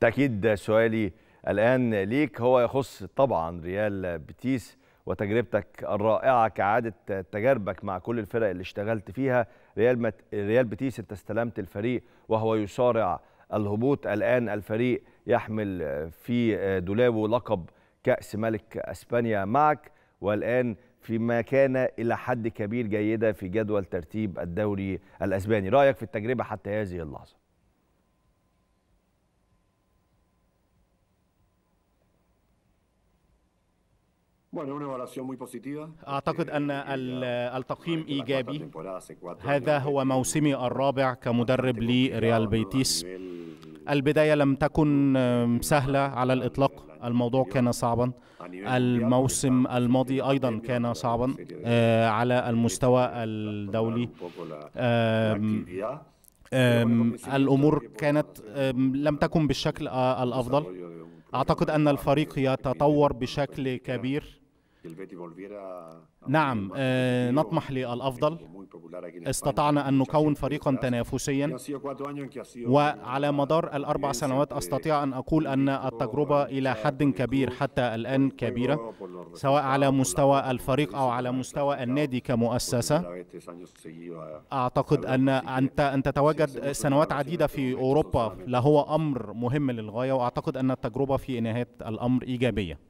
بالتاكيد سؤالي الان ليك هو يخص طبعا ريال بيتيس وتجربتك الرائعه كعاده تجاربك مع كل الفرق اللي اشتغلت فيها ريال مت... ريال بيتيس انت استلمت الفريق وهو يصارع الهبوط الان الفريق يحمل في دولابه لقب كاس ملك اسبانيا معك والان في مكانه الى حد كبير جيده في جدول ترتيب الدوري الاسباني رايك في التجربه حتى هذه اللحظه أعتقد أن التقييم إيجابي هذا هو موسمي الرابع كمدرب لريال بيتيس البداية لم تكن سهلة على الإطلاق الموضوع كان صعبا الموسم الماضي أيضا كان صعبا آه، على المستوى الدولي الأمور كانت لم تكن بالشكل آه، الأفضل أعتقد أن الفريق يتطور بشكل كبير نعم آه، نطمح للأفضل استطعنا أن نكون فريقا تنافسيا وعلى مدار الأربع سنوات أستطيع أن أقول أن التجربة إلى حد كبير حتى الآن كبيرة سواء على مستوى الفريق أو على مستوى النادي كمؤسسة eh, أعتقد أن أنت أن تتواجد سنوات عديدة في أوروبا لهو أمر مهم للغاية وأعتقد أن التجربة في نهاية الأمر إيجابية